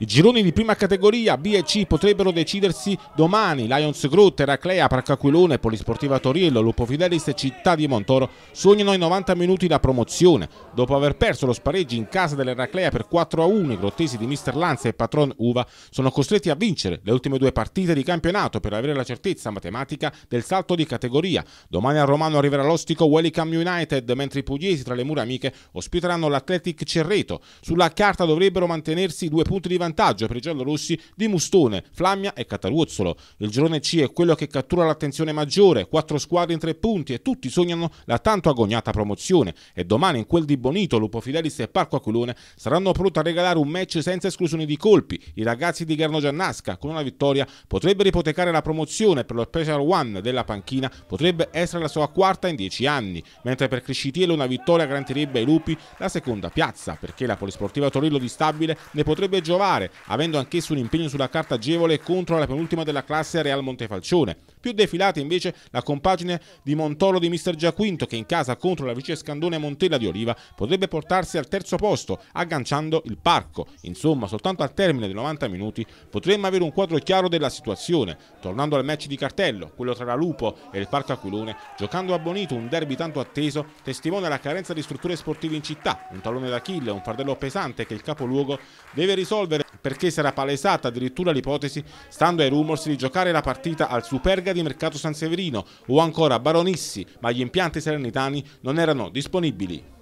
I gironi di prima categoria B e C potrebbero decidersi domani. Lions Groot, Eraclea, Parcaquilone, Polisportiva Toriello, Lupo Fidelis e Città di Montoro sognano i 90 minuti la promozione. Dopo aver perso lo spareggio in casa dell'Eraclea per 4-1, i grottesi di Mister Lanza e Patron Uva sono costretti a vincere le ultime due partite di campionato per avere la certezza matematica del salto di categoria. Domani a Romano arriverà l'ostico Wellicome United, mentre i pugliesi tra le mura amiche ospiteranno l'Athletic Cerreto. Sulla carta dovrebbero mantenersi due punti di vantaggio vantaggio per i giallorossi di Mustone, Flammia e Cataruzzolo. Il girone C è quello che cattura l'attenzione maggiore, quattro squadre in tre punti e tutti sognano la tanto agognata promozione. E domani in quel di Bonito, Lupo Fidelis e Parco Aquilone saranno pronti a regalare un match senza esclusioni di colpi. I ragazzi di Garno Giannasca con una vittoria potrebbero ipotecare la promozione per lo Special One della panchina, potrebbe essere la sua quarta in dieci anni, mentre per Crescitielo una vittoria garantirebbe ai Lupi la seconda piazza, perché la Polisportiva Torillo di Stabile ne potrebbe giovare regolare, avendo anch'esso un impegno sulla carta agevole contro la penultima della classe Real Montefalcione. Più defilata invece la compagine di Montoro di Mister Giaquinto che in casa contro la vice Scandone Montella di Oliva potrebbe portarsi al terzo posto, agganciando il parco. Insomma, soltanto al termine dei 90 minuti potremmo avere un quadro chiaro della situazione. Tornando al match di cartello, quello tra la Lupo e il Parco Aquilone, giocando a Bonito un derby tanto atteso, testimonia la carenza di strutture sportive in città, un tallone d'Achille, un fardello pesante che il capoluogo deve risolvere perché si era palesata addirittura l'ipotesi, stando ai rumors, di giocare la partita al Superga di Mercato San Severino o ancora a Baronissi, ma gli impianti serenitani non erano disponibili.